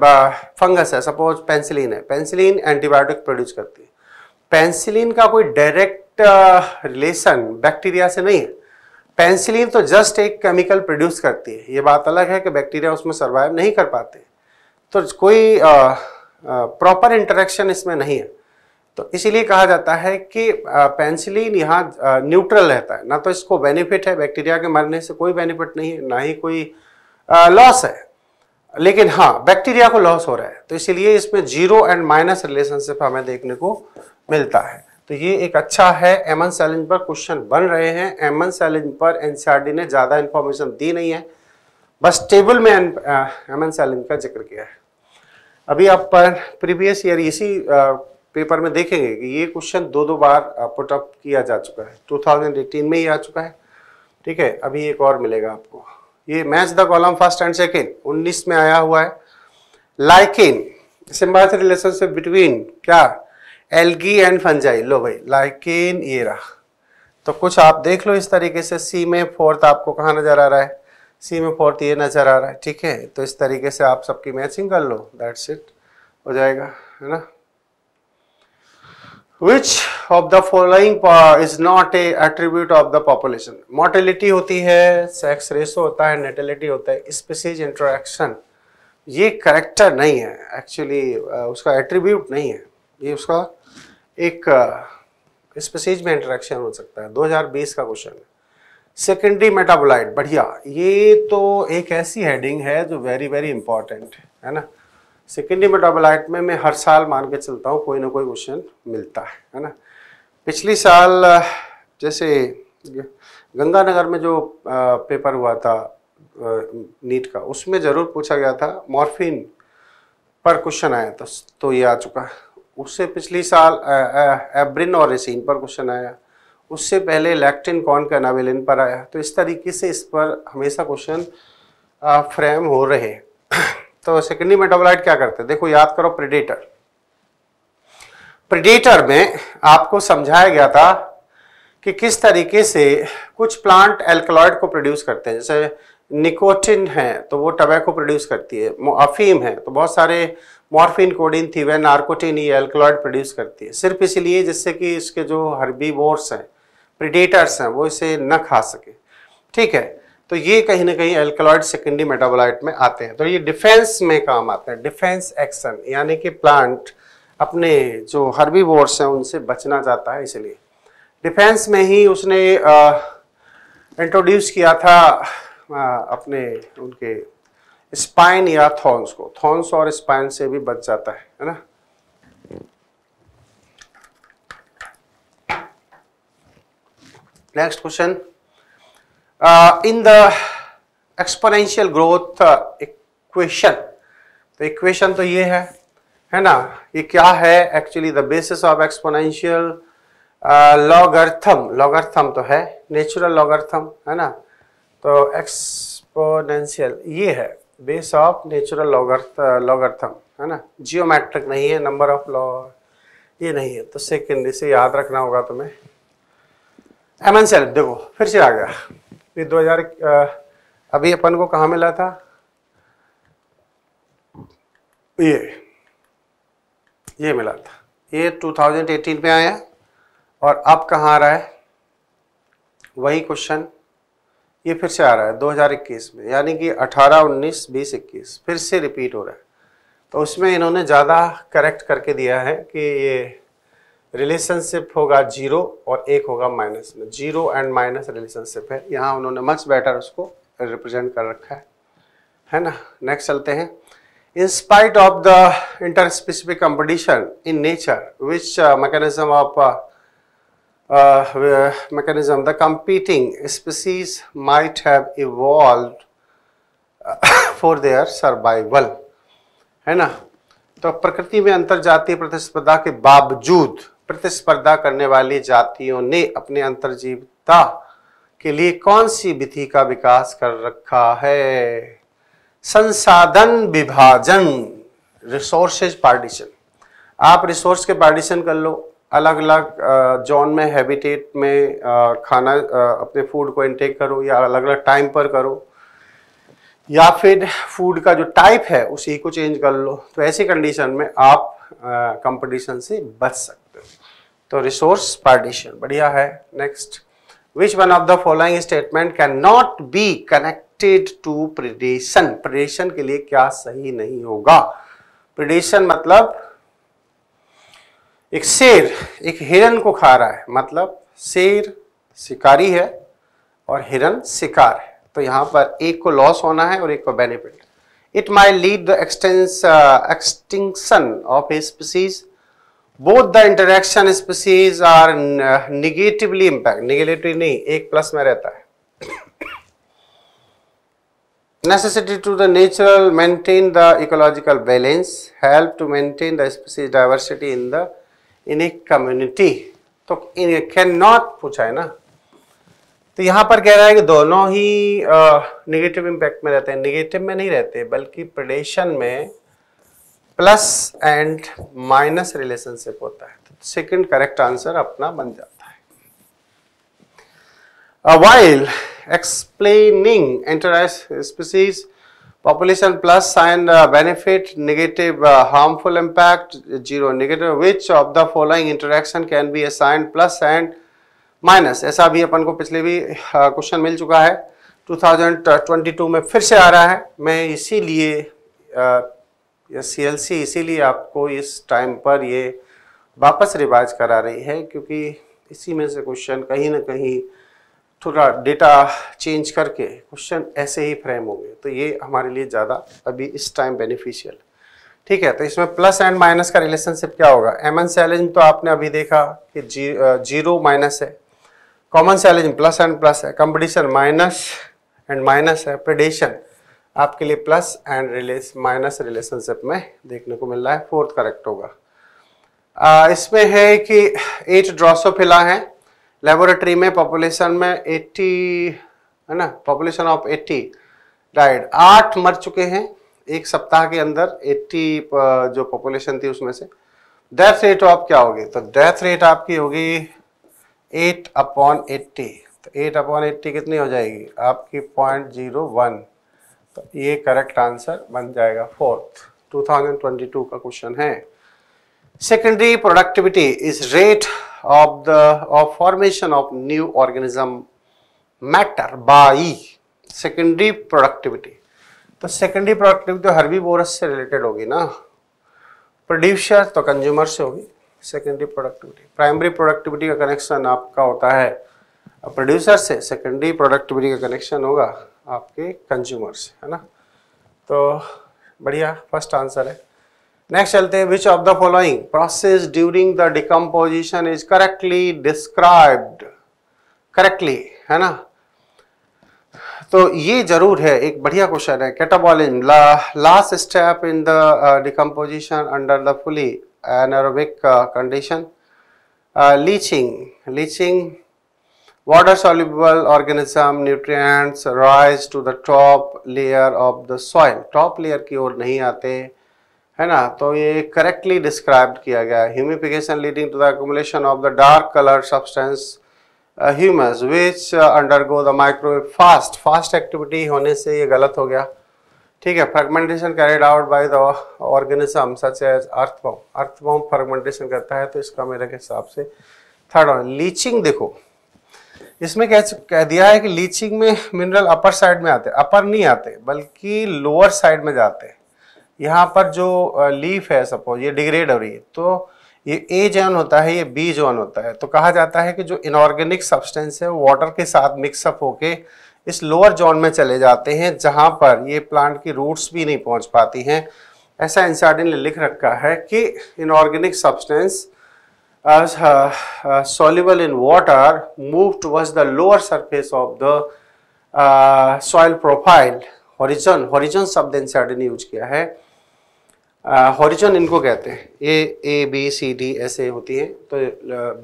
फंगस है सपोज पेंसिलीन है पेंसिलिन एंटीबायोटिक प्रोड्यूस करती है पेंसिलीन का कोई डायरेक्ट रिलेशन बैक्टीरिया से नहीं है पेंसिलिन तो जस्ट एक केमिकल प्रोड्यूस करती है ये बात अलग है कि बैक्टीरिया उसमें सर्वाइव नहीं कर पाते तो कोई प्रॉपर इंटरेक्शन इसमें नहीं है तो इसीलिए कहा जाता है कि पेंसिलिन यहाँ न्यूट्रल रहता है ना तो इसको बेनिफिट है बैक्टीरिया के मरने से कोई बेनिफिट नहीं है ना ही कोई लॉस है लेकिन हाँ बैक्टीरिया को लॉस हो रहा है तो इसीलिए इसमें जीरो एंड माइनस रिलेशनशिप हमें देखने को मिलता है तो ये एक अच्छा है एमन सैलेंज पर क्वेश्चन बन रहे हैं एमन सैलेंज पर एनसीआरडी ने ज़्यादा इन्फॉर्मेशन दी नहीं है बस टेबल में एम एन सैलिन का जिक्र किया है अभी आप प्रीवियस ईयर इसी पेपर uh, में देखेंगे कि ये क्वेश्चन दो दो बार पुटअप uh, किया जा चुका है 2018 में ही आ चुका है ठीक है अभी एक और मिलेगा आपको ये match the column first and second उन्नीस में आया हुआ है लाइकिन सिम्बाथ रिलेशनशिप बिटवीन क्या एलगी एंड फंजाई लो भाई लाइकिन ये रहा तो कुछ आप देख लो इस तरीके से सी में फोर्थ आपको कहा नजर आ रहा है सी में फोर्थ ये नज़र आ रहा है ठीक है तो इस तरीके से आप सबकी मैचिंग कर लो दैट्स इट हो जाएगा है ना which of the following is not a attribute of the population mortality होती है सेक्स रेसो होता है नेटेलिटी होता है स्पीसीज इंट्रोडक्शन ये करेक्टर नहीं है एक्चुअली उसका एट्रीब्यूट नहीं है ये उसका एक स्पेसीज में इंट्रैक्शन हो सकता है 2020 का क्वेश्चन है सेकेंडरी मेटाबोलाइट बढ़िया ये तो एक ऐसी हेडिंग है जो वेरी वेरी इंपॉर्टेंट है ना सेकेंडरी मेटाबोलाइट में मैं हर साल मान के चलता हूँ कोई ना कोई क्वेश्चन मिलता है है ना पिछली साल जैसे गंगानगर में जो पेपर हुआ था नीट का उसमें ज़रूर पूछा गया था मॉर्फिन पर क्वेश्चन आया था तो ये आ चुका उससे पिछली साल एब्रिन और रेसिन पर क्वेश्चन आया उससे पहले लैक्टिन कौन कैनावेलिन पर आया तो इस तरीके से इस पर हमेशा क्वेश्चन फ्रेम हो रहे हैं तो सेकेंडरी मेटाबोलाइट क्या करते हैं देखो याद करो प्रिडेटर प्रिडेटर में आपको समझाया गया था कि किस तरीके से कुछ प्लांट एल्कोलॉइड को प्रोड्यूस करते हैं जैसे निकोटिन है तो वो टबैको प्रोड्यूस करती है अफीम है तो बहुत सारे मॉर्फिन कोडिन थी वह नार्कोटिन ये एल्कोलॉइड प्रोड्यूस करती है सिर्फ इसलिए जिससे कि इसके जो वोर्स हैं प्रिडेटर्स हैं वो इसे न खा सके ठीक है तो ये कहीं ना कहीं एल्कलॉइड सेकेंडरी मेटाबोलाइट में आते हैं तो ये डिफेंस में काम आते हैं डिफेंस एक्शन यानी कि प्लांट अपने जो हर्बीवोर्स हैं उनसे बचना चाहता है इसलिए डिफेंस में ही उसने इंट्रोड्यूस किया था आ, अपने उनके स्पाइन या थॉन्स को थॉन्स और स्पाइन से भी बच जाता है है ना Next question. Uh, in the exponential growth equation तो इक्वेशन तो ये है है ना ये क्या है actually the basis of exponential logarithm logarithm तो है नेचुरल लॉगर्थम है ना तो एक्सपोनेंशियल ये है base of natural logarithm logarithm है ना जियोमेट्रिक नहीं है नंबर ऑफ लॉ ये नहीं है तो सेकेंड इसे याद रखना होगा तुम्हें एम एन सेल देखो फिर से आ गया ये 2000 अभी अपन को कहा मिला था ये ये मिला था ये 2018 में आया और अब कहाँ आ रहा है वही क्वेश्चन ये फिर से आ रहा है 2021 में यानी कि 18, 19, 20, इक्कीस फिर से रिपीट हो रहा है तो उसमें इन्होंने ज़्यादा करेक्ट करके दिया है कि ये रिलेशनशिप होगा जीरो और एक होगा माइनस में जीरो एंड माइनस रिलेशनशिप है यहाँ उन्होंने मच बेटर उसको रिप्रेजेंट कर रखा है है ना नेक्स्ट चलते हैं in spite of the interspecific competition in nature which mechanism of mechanism the competing species might have for their survival है ना तो प्रकृति में अंतर जातीय प्रतिस्पर्धा के बावजूद प्रतिस्पर्धा करने वाली जातियों ने अपने अंतर्जीवता के लिए कौन सी विधि का विकास कर रखा है संसाधन विभाजन रिसोर्सेज पार्टीशन आप रिसोर्स के पार्टीशन कर लो अलग अलग जोन में हैबिटेट में खाना अपने फूड को इनटेक करो या अलग अलग टाइम पर करो या फिर फूड का जो टाइप है उसी को चेंज कर लो तो ऐसी कंडीशन में आप कंपटीशन से बच सकते तो रिसोर्स पार्टीशन बढ़िया है next which one of the following statement can not be connected to predation predation के लिए क्या सही नहीं होगा प्रिडेशन मतलब एक शेर एक हिरन को खा रहा है मतलब शेर शिकारी है और हिरन शिकार है तो यहां पर एक को लॉस होना है और एक को benefit it may lead the extent extinction of a species both the interaction species are negatively impact negative नहीं एक प्लस में रहता है necessity to the natural maintain the ecological balance help to maintain the species diversity in the in a community तो इन can not पूछा है ना तो यहां पर कह रहा है कि दोनों ही निगेटिव uh, इंपैक्ट में रहते हैं निगेटिव में नहीं रहते बल्कि प्रडेशन में प्लस एंड माइनस रिलेशनशिप होता है तो सेकंड करेक्ट आंसर अपना बन जाता है while explaining interspecies population plus sign benefit negative harmful impact zero negative which of the following interaction can be assign plus and minus ऐसा भी अपन को पिछले भी क्वेश्चन uh, मिल चुका है 2022 में फिर से आ रहा है मैं इसीलिए uh, या सीएलसी इसीलिए आपको इस टाइम पर ये वापस रिवाइज करा रही है क्योंकि इसी में से क्वेश्चन कहीं ना कहीं थोड़ा डेटा चेंज करके क्वेश्चन ऐसे ही फ्रेम होंगे तो ये हमारे लिए ज़्यादा अभी इस टाइम बेनिफिशियल ठीक है तो इसमें प्लस एंड माइनस का रिलेशनशिप क्या होगा एम एन सैलेंज तो आपने अभी देखा कि जी जीरो माइनस है commensalism plus and plus है कंपटीशन माइनस एंड माइनस है प्रेडेशन आपके लिए plus and relation minus relationship में देखने को मिल रहा है फोर्थ करेक्ट होगा आ, इसमें है कि एट ड्रॉसोफिला है लेबोरेटरी में पॉपुलेशन में 80 है ना पॉपुलेशन ऑफ 80 डाइड आठ मर चुके हैं एक सप्ताह के अंदर 80 जो पॉपुलेशन थी उसमें से डेथ रेट ऑफ क्या होगी तो डेथ रेट आपकी होगी 8 अपॉन एट्टी तो 8 अपॉन एट्टी कितनी हो जाएगी आपकी पॉइंट जीरो वन तो ये करेक्ट आंसर बन जाएगा फोर्थ 2022 का क्वेश्चन है secondary productivity is rate of the of formation of new organism matter by secondary productivity तो सेकेंडरी प्रोडक्टिविटी हरवी बोरस से रिलेटेड होगी ना प्रोड्यूसर तो कंज्यूमर से होगी सेकेंडरी प्रोडक्टिविटी प्राइमरी प्रोडक्टिविटी का कनेक्शन आपका होता है प्रोड्यूसर से सेकेंडरी प्रोडक्टिविटी का कनेक्शन होगा आपके कंज्यूमर्स है ना तो बढ़िया फर्स्ट आंसर है नेक्स्ट चलते हैं which of the following process during the decomposition is correctly described correctly है ना तो ये जरूर है एक बढ़िया क्वेश्चन है catabolism last step in the decomposition under the fully anaerobic condition leaching leaching water soluble organism nutrients rise to the top layer of the soil top layer की ओर नहीं आते है ना तो ये करेक्टली डिस्क्राइब किया गया humification leading to the accumulation of the dark colour substance humus which undergo the microbial fast fast activity होने से ये गलत हो गया ठीक है fragmentation carried out by the organism such as earthworm earthworm fragmentation करता है तो इसका मेरे हिसाब से थर्ड लीचिंग देखो इसमें कह कह दिया है कि लीचिंग में मिनरल अपर साइड में आते अपर नहीं आते बल्कि लोअर साइड में जाते हैं यहाँ पर जो लीफ है सपोज ये डिग्रेड हो रही है तो ये ए जोन होता है ये बी जोन होता है तो कहा जाता है कि जो इनऑर्गेनिक सब्सटेंस है वो वाटर के साथ मिक्सअप होके इस लोअर जोन में चले जाते हैं जहाँ पर ये प्लांट की रूट्स भी नहीं पहुँच पाती हैं ऐसा इंसार्डिन ने लिख रखा है कि inorganic substance as uh, uh, soluble in water move towards the lower surface of the uh, soil profile horizon horizon शब्द इन साइड ने यूज किया है हॉरिजन uh, इनको कहते हैं ए ए बी सी डी ऐसे होती है तो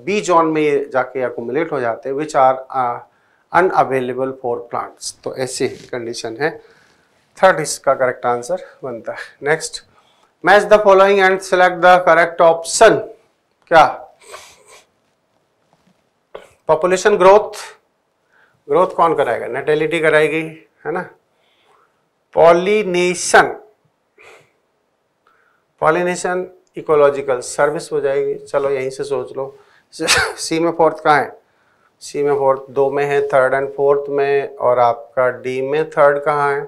बी uh, जॉन में ये जाके एकोमुलेट हो जाते हैं which are unavailable for plants तो ऐसी कंडीशन है थर्ड इसका करेक्ट आंसर बनता है next match the following and select the correct option क्या पॉपुलेशन ग्रोथ ग्रोथ कौन कराएगा नेटेलिटी कराएगी है ना पॉलिनेशन पॉलिनेशन इकोलॉजिकल सर्विस हो जाएगी चलो यहीं से सोच लो सी में फोर्थ कहाँ है सी में फोर्थ दो में है थर्ड एंड फोर्थ में और आपका डी में थर्ड कहाँ है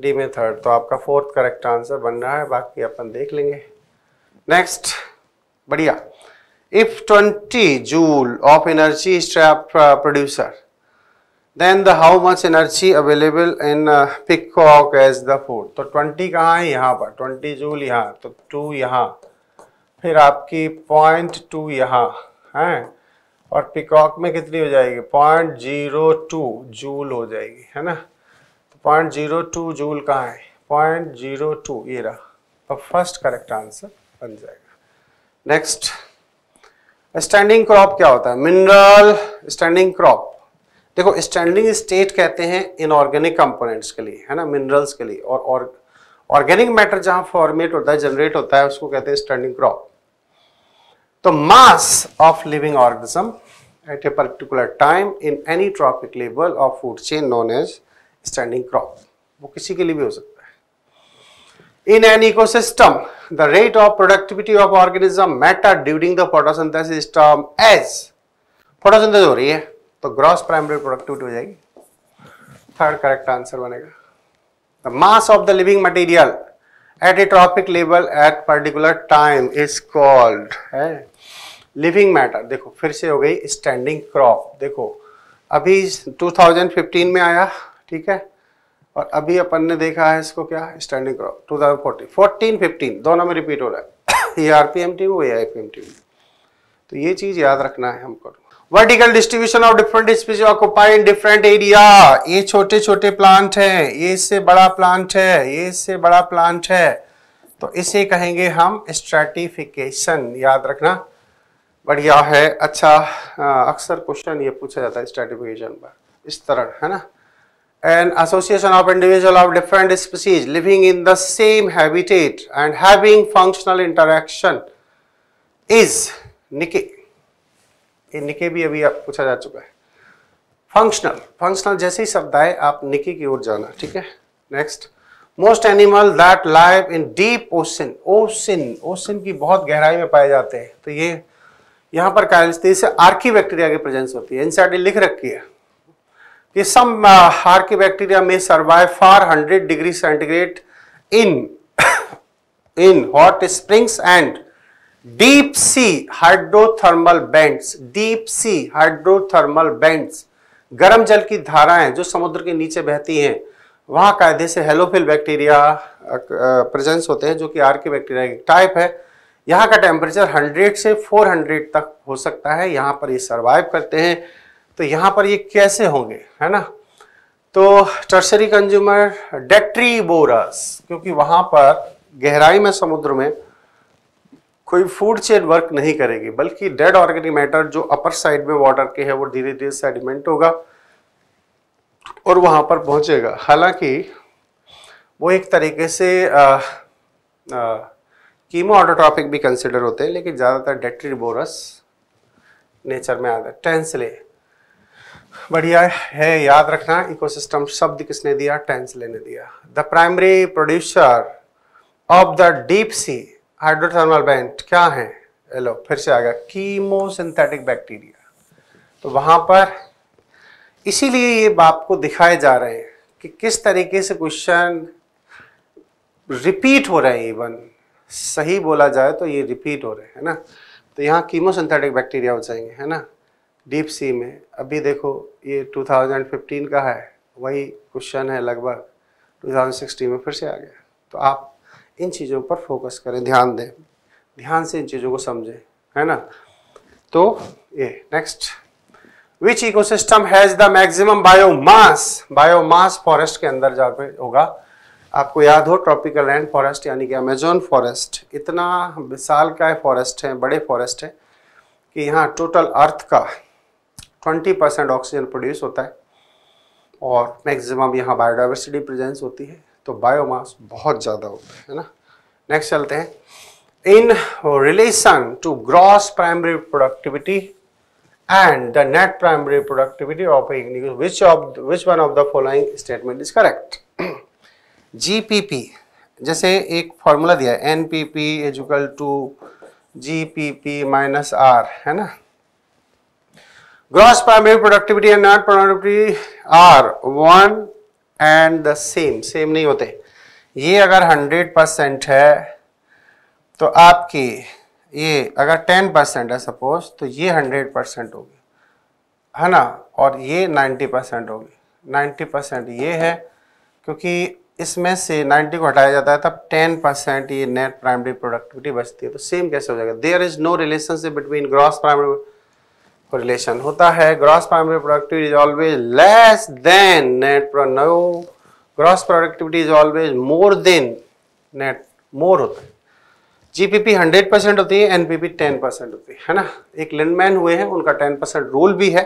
डी में थर्ड तो आपका फोर्थ करेक्ट आंसर बन रहा है बाकी अपन देख लेंगे नेक्स्ट बढ़िया if 20 joule of energy is trapped uh, producer then the how much energy available in uh, peacock as the food तो 20 कहाँ है यहाँ पर 20 जूल यहाँ तो 2 यहाँ फिर आपकी पॉइंट टू यहाँ है और पिकॉक में कितनी हो जाएगी पॉइंट जीरो टू जूल हो जाएगी है ना तो पॉइंट जीरो टू जूल कहाँ है पॉइंट जीरो टू ये रहा तो फर्स्ट करेक्ट आंसर बन जाएगा नेक्स्ट स्टैंडिंग क्रॉप क्या होता है मिनरल स्टैंडिंग क्रॉप देखो स्टैंडिंग स्टेट कहते हैं इनऑर्गेनिक कंपोनेंट्स के लिए है ना मिनरल्स के लिए और ऑर्गेनिक मैटर जहां फॉर्मेट होता है जनरेट होता है उसको कहते हैं स्टैंडिंग क्रॉप तो mass of living organism at a particular time in any trophic level of food chain known as standing crop वो किसी के लिए भी हो सकता है in an ecosystem the rate of productivity of organism matter during the photosynthesis is termed as photosynthesis हो रही है तो ग्रॉस प्राइमरी प्रोडक्टिविटी हो जाएगी थर्ड करेक्ट आंसर बनेगा the mass of the living material at a trophic level at particular time is called है living matter देखो फिर से हो गई स्टैंडिंग क्रॉप देखो अभी 2015 में आया ठीक है और अभी अपन ने देखा है इसको क्या standing crop two thousand fourteen fourteen fifteen दोनों में रिपीट हो रहा है ये आर पी एम टी में ये आई पी एम टी में तो ये चीज़ याद रखना है हमको vertical distribution of different species occupied different area ये छोटे छोटे प्लांट हैं ये इससे बड़ा प्लांट है ये इससे बड़ा प्लांट है तो इसे कहेंगे हम स्ट्रेटिफिकेशन याद रखना बढ़िया है अच्छा हाँ, अक्सर क्वेश्चन ये पूछा जाता है स्ट्रेटिफिकेशन पर इस तरह है ना an association of individual of different species living in the same habitat and having functional interaction is निके ये निके भी अभी आप पूछा जा चुका है फंक्शनल फंक्शनल जैसे ही शब्द आए आप निके की ओर जाना ठीक है next most animal that live in deep ocean ocean ocean की बहुत गहराई में पाए जाते हैं तो ये यहाँ पर कायलस्ती से आर्की बैक्टीरिया की प्रेजेंस होती है इनसे लिख रखी है इस सम हार के बैक्टीरिया में survive for hundred degree centigrade in in hot springs and deep sea hydrothermal vents deep sea hydrothermal vents गर्म जल की धाराएं जो समुद्र के नीचे बहती हैं वहां कायदे से हेलोफिल बैक्टीरिया प्रेजेंस होते हैं जो कि आर के बैक्टीरिया एक टाइप है यहाँ का टेम्परेचर हंड्रेड से फोर हंड्रेड तक हो सकता है यहाँ पर ये सर्वाइव करते हैं तो यहाँ पर ये कैसे होंगे है ना तो टर्सरी कंज्यूमर डेक्ट्री बोरस क्योंकि वहाँ पर गहराई में समुद्र में कोई फूड चेन वर्क नहीं करेगी बल्कि डेड ऑर्गेनिक मैटर जो अपर साइड में वाटर के है वो धीरे धीरे सेडिमेंट होगा और वहाँ पर पहुंचेगा हालांकि वो एक तरीके से कीमो ऑटोट्रॉपिक भी कंसिडर होते हैं लेकिन ज़्यादातर डेट्री बोरस नेचर में आता है टेंसले बढ़िया है याद रखना इकोसिस्टम शब्द किसने दिया टेंस लेने दिया the primary producer of the deep sea hydrothermal vent क्या है हेलो फिर से आ गया कीमोसिंथेटिक बैक्टीरिया तो वहां पर इसीलिए ये बाप को दिखाए जा रहे हैं कि किस तरीके से क्वेश्चन रिपीट हो रहे हैं इवन सही बोला जाए तो ये रिपीट हो रहे हैं ना तो यहाँ कीमोसिंथेटिक बैक्टीरिया हो जाएंगे है ना डीप सी में अभी देखो ये 2015 का है वही क्वेश्चन है लगभग 2016 में फिर से आ गया तो आप इन चीज़ों पर फोकस करें ध्यान दें ध्यान से इन चीज़ों को समझें है ना तो ये next which ecosystem has the maximum biomass biomass forest के अंदर जा पे होगा आपको याद हो ट्रॉपिकल लैंड फॉरेस्ट यानी कि अमेजोन फॉरेस्ट इतना विशाल का फॉरेस्ट है बड़े फॉरेस्ट है कि यहाँ टोटल अर्थ का ट्वेंटी परसेंट ऑक्सीजन प्रोड्यूस होता है और मैक्सिमम यहाँ बायोडाइवर्सिटी प्रेजेंस होती है तो बायोमास बहुत ज़्यादा होता है ना नेक्स्ट चलते हैं in relation to gross primary productivity and the net primary productivity of igneous which of which one of the following statement is correct gpp जैसे एक फॉर्मूला दिया N P P is equal to G P P minus R है ना Gross primary productivity and net productivity are one and the same. Same नहीं होते ये अगर 100 percent है तो आपकी ये अगर 10 परसेंट है सपोज तो ये 100 परसेंट होगी है ना और ये 90 परसेंट होगी 90 परसेंट ये है क्योंकि इसमें से 90 को हटाया जाता है तब 10 परसेंट ये नेट प्राइमरी प्रोडक्टिविटी बचती है तो सेम कैसे हो जाएगा there is no relationship between gross primary relation होता है gross primary productivity is always less than net no gross productivity is always more than net more होता है जीपीपी 100 परसेंट होती है एनपीपी 10 परसेंट होती है ना एक लैंडमैन हुए हैं उनका 10 परसेंट रूल भी है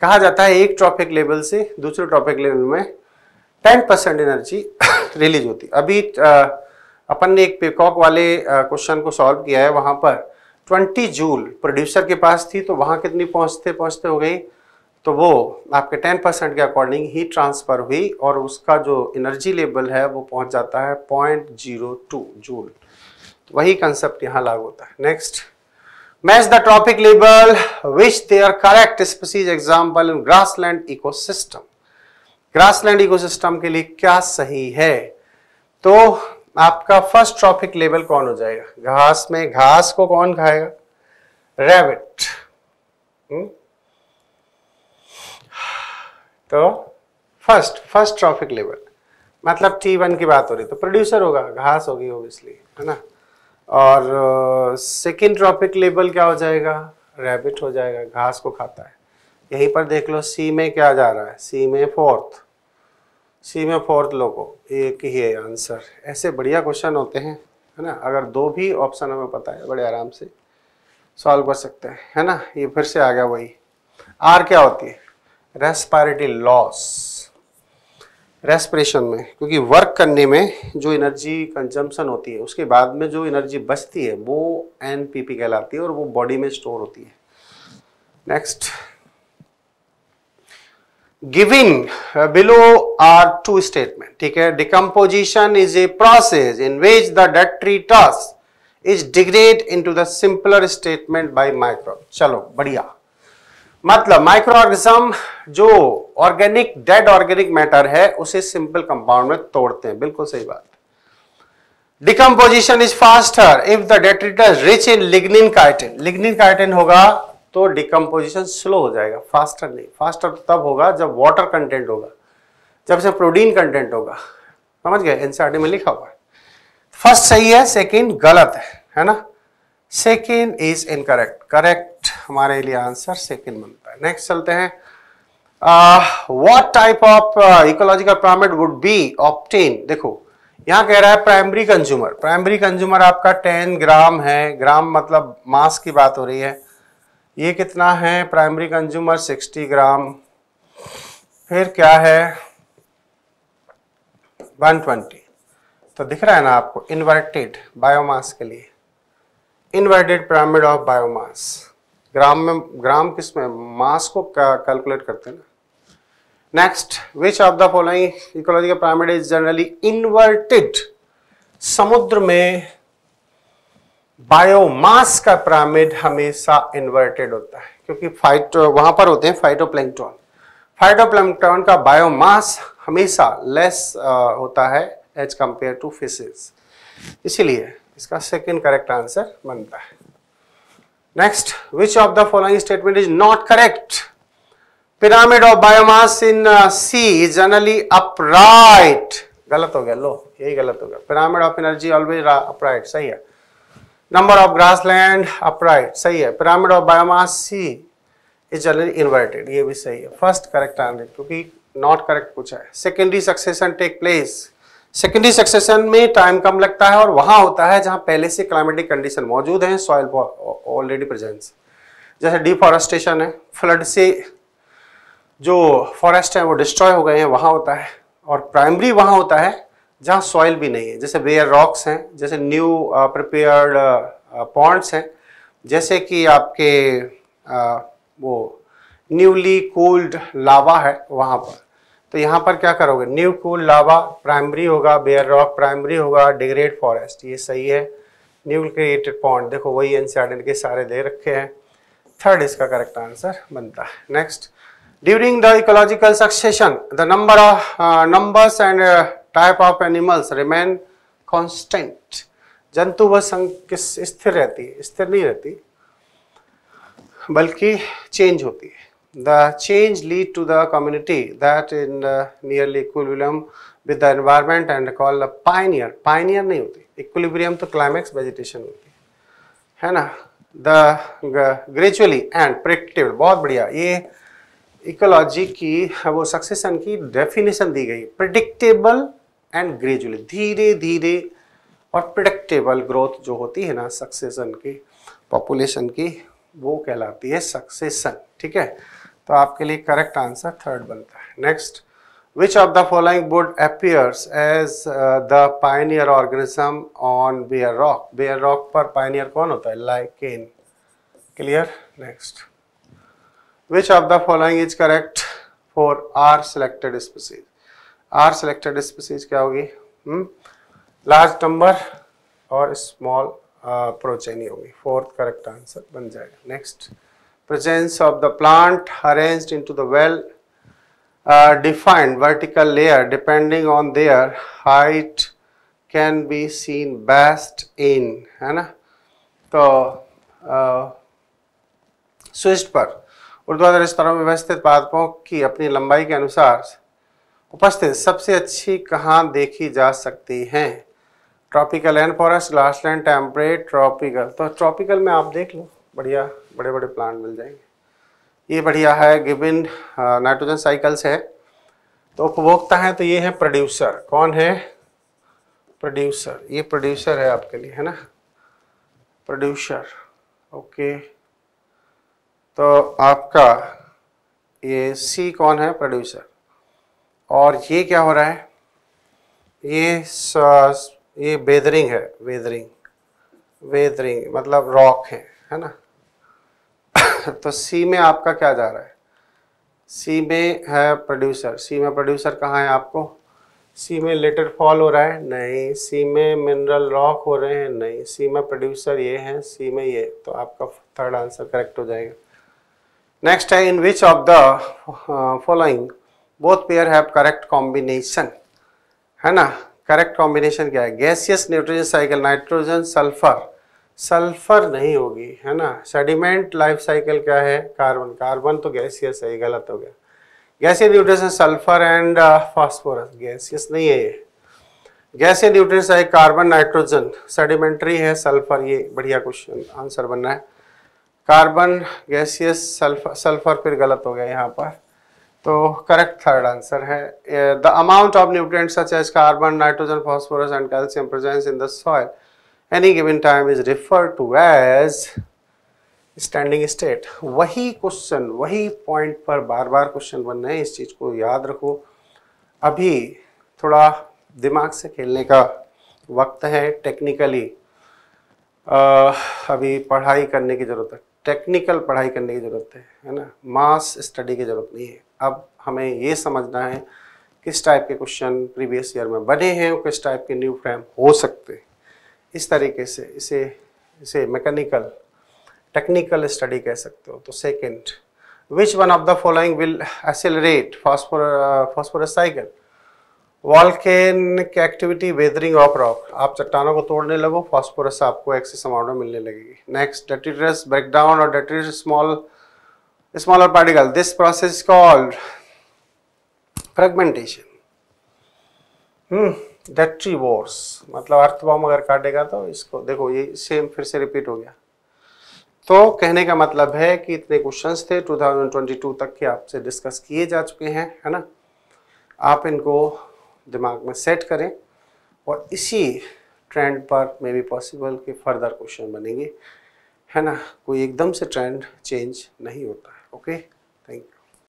कहा जाता है एक ट्रॉपिक लेवल से दूसरे ट्रॉपिक लेवल में 10 परसेंट एनर्जी रिलीज होती है अभी आ, अपन ने एक पिकॉक वाले क्वेश्चन को सॉल्व किया है वहाँ पर ट्वेंटी जूल प्रोड्यूसर के पास थी तो वहाँ कितनी पहुँचते पहुँचते हो गई तो वो आपके टेन परसेंट के अकॉर्डिंग ही ट्रांसफ़र हुई और उसका जो एनर्जी लेवल है वो पहुँच जाता है पॉइंट जीरो टू जूल तो वही कंसेप्ट यहाँ लागू होता है next match the label match the correct species example in grassland ecosystem grassland ecosystem के लिए क्या सही है तो आपका फर्स्ट ट्रॉफिक लेवल कौन हो जाएगा घास में घास को कौन खाएगा रैबिट hmm? तो फर्स्ट फर्स्ट ट्रॉफिक लेवल मतलब टी वन की बात हो रही तो प्रोड्यूसर होगा घास होगी ओबियसली है ना और सेकेंड ट्रॉफिक लेवल क्या हो जाएगा रैबिट हो जाएगा घास को खाता है यहीं पर देख लो सी में क्या जा रहा है सी में फोर्थ सी में फोर्थ लोगो एक ही है आंसर ऐसे बढ़िया क्वेश्चन होते हैं है ना अगर दो भी ऑप्शन हमें पता है बड़े आराम से सॉल्व कर सकते हैं है ना ये फिर से आ गया वही आर क्या होती है रेस्पायरेटरी लॉस रेस्परेशन में क्योंकि वर्क करने में जो एनर्जी कंजम्पशन होती है उसके बाद में जो एनर्जी बचती है वो एनपीपी कहलाती है और वो बॉडी में स्टोर होती है next giving uh, below are two statement ठीक है decomposition is a process in which the detritus is degrade into the simpler statement by micro चलो बढ़िया मतलब माइक्रो ऑर्गेनिज्म जो ऑर्गेनिक डेड ऑर्गेनिक मैटर है उसे सिंपल कंपाउंड में तोड़ते हैं बिल्कुल सही बात decomposition is faster if the detritus rich in lignin chitin lignin chitin होगा तो डिकम्पोजिशन स्लो हो जाएगा फास्टर नहीं फास्टर तो तब होगा जब वाटर कंटेंट होगा जब से प्रोटीन कंटेंट होगा समझ गए एनसीआर में लिखा हुआ है फर्स्ट सही है सेकेंड गलत है है ना सेकेंड इज इनकरेक्ट करेक्ट हमारे लिए आंसर सेकेंड बनता है नेक्स्ट चलते हैं what type of ecological primate would be obtain देखो यहां कह रहा है प्राइमरी कंज्यूमर प्राइमरी कंज्यूमर आपका 10 ग्राम है ग्राम मतलब मास की बात हो रही है ये कितना है प्राइमरी कंज्यूमर 60 ग्राम फिर क्या है 120 तो दिख रहा है ना आपको इन्वर्टेड बायोमास के लिए inverted pyramid of biomass gram में ग्राम किस में मास को कैलकुलेट करते हैं ना next which of the following ecological pyramid is generally inverted समुद्र में बायोमास का पिरामिड हमेशा इन्वर्टेड होता है क्योंकि फाइटो वहां पर होते हैं फाइटोप्लैंक्टॉन फाइटोप्लैंक्टॉन का बायोमास हमेशा लेस होता है एज कंपेयर टू फिशेस इसीलिए इसका सेकंड करेक्ट आंसर बनता है next which of the following statement is not correct pyramid of biomass in sea is generally upright गलत हो गया लो यही गलत हो गया pyramid of energy always upright सही है नंबर ऑफ ग्रासलैंड अपराइट सही है pyramid of biomass sea is generally inverted ये भी सही है फर्स्ट करेक्ट आंसर क्योंकि नॉट करेक्ट पूछा है secondary succession take place secondary succession में टाइम कम लगता है और वहां होता है जहां पहले से क्लाइमेटिक कंडीशन मौजूद हैं सॉइल ऑलरेडी प्रेजेंस जैसे डिफॉरेस्टेशन है फ्लड से जो फॉरेस्ट है वो डिस्ट्रॉय हो गए हैं वहाँ होता है और प्राइमरी वहाँ होता है जहाँ सॉइल भी नहीं है जैसे बेयर रॉक्स हैं जैसे न्यू प्रिपेयर्ड पॉन्ड्स हैं जैसे कि आपके आ, uh, वो न्यूली कूल्ड लावा है वहाँ पर तो यहाँ पर क्या करोगे न्यू कूल लावा प्राइमरी होगा बेयर रॉक प्राइमरी होगा डिग्रेड फॉरेस्ट ये सही है न्यू क्रिएटेड पॉन्ड देखो वही एन के सारे दे रखे हैं थर्ड इसका करेक्ट आंसर बनता है next during the ecological succession the number of numbers and type of animals remain constant जंतु व स्थिर रहती है स्थिर नहीं रहती बल्कि चेंज होती है the change lead to the community that in nearly equilibrium with the environment and call the pioneer pioneer नहीं होती इक्विलिब्रियम तो क्लाइमेक्स वेजिटेशन होती है ना द ग्रेजुअली एंड प्रेक्टिव बहुत बढ़िया ये इकोलॉजी की वो सक्सेसन की डेफिनेशन दी गई प्रिडिक्टेबल एंड ग्रेजुअली धीरे धीरे और प्रडिक्टेबल ग्रोथ जो होती है ना सक्सेसन की पॉपुलेशन की वो कहलाती है सक्सेसन ठीक है तो आपके लिए करेक्ट आंसर थर्ड बनता है next which of the following would appears as the pioneer organism on bare rock bare rock पर पाइनियर कौन होता है like in clear next which of the following is correct for R selected species R selected species क्या होगी large hmm, number और small progeny होगी fourth correct answer बन जाएगा next presence of the plant arrange into the well defined vertical layer depending on their height can be seen best in है ना तो twist पर ऊर्ध्वाधर स्तरों में व्यवस्थित पादपों की अपनी लंबाई के अनुसार उपस्थित सबसे अच्छी कहाँ देखी जा सकती हैं tropical and forest last land temperate tropical तो ट्रॉपिकल में आप देख लो बढ़िया बड़े बड़े प्लांट मिल जाएंगे ये बढ़िया है गिबिन नाइट्रोजन साइकिल्स है तो उपभोक्ता है तो ये है प्रोड्यूसर कौन है प्रोड्यूसर ये प्रोड्यूसर है आपके लिए है ना प्रोड्यूसर ओके तो आपका ये सी कौन है प्रोड्यूसर और ये क्या हो रहा है ये स, ये वेदरिंग है वेदरिंग वेदरिंग मतलब रॉक है है ना तो सी में आपका क्या जा रहा है सी में है प्रोड्यूसर सी में प्रोड्यूसर कहाँ है आपको सी में लेटर फॉल हो रहा है नहीं सी में मिनरल रॉक हो रहे हैं नहीं सी में प्रोड्यूसर ये है सी में ये तो आपका थर्ड आंसर करेक्ट हो जाएगा नेक्स्ट है in which of the following both pair have correct combination है ना करेक्ट कॉम्बिनेशन क्या है gaseous nitrogen cycle nitrogen sulphur sulphur नहीं होगी है ना सेडिमेंट लाइफ साइकिल क्या है कार्बन कार्बन तो गैसियस है गलत हो गया gaseous nutrition sulphur and phosphorus gaseous नहीं है ये गैसीय nutrition cycle carbon nitrogen sedimentary है सल्फर ये बढ़िया क्वेश्चन आंसर बनना है कार्बन गैसियस सल्फर सल्फर फिर गलत हो गया यहाँ पर तो करेक्ट थर्ड आंसर है the amount of nutrients such as carbon nitrogen phosphorus and calcium presence in the soil any given time is refer to as standing state वही question वही पॉइंट पर बार बार क्वेश्चन बन रहे हैं इस चीज़ को याद रखो अभी थोड़ा दिमाग से खेलने का वक्त है टेक्निकली अभी पढ़ाई करने की ज़रूरत है टेक्निकल पढ़ाई करने की ज़रूरत है है ना मास स्टडी की ज़रूरत नहीं है अब हमें ये समझना है किस टाइप के क्वेश्चन प्रीवियस ईयर में बने हैं और किस टाइप के न्यू फ्रेम हो सकते हैं इस तरीके से इसे इसे मैकेनिकल टेक्निकल स्टडी कह सकते हो तो second which one of the following will accelerate phosphor phosphorus cycle volcanic activity weathering of rock आप चट्टानों को तोड़ने लगो फॉस्फोरस आपको एक्सिस अमाउंट में मिलने लगेगी नेक्स्ट डेटिटरस ब्रेकडाउन और detritus small smaller particle this process called fragmentation detritivores मतलब अर्थबॉम अगर काटेगा तो इसको देखो ये सेम फिर से रिपीट हो गया तो कहने का मतलब है कि इतने क्वेश्चंस थे 2022 तक के आपसे डिस्कस किए जा चुके हैं है ना आप इनको दिमाग में सेट करें और इसी ट्रेंड पर मे बी पॉसिबल कि फर्दर क्वेश्चन बनेंगे है ना कोई एकदम से ट्रेंड चेंज नहीं होता है ओके थैंक यू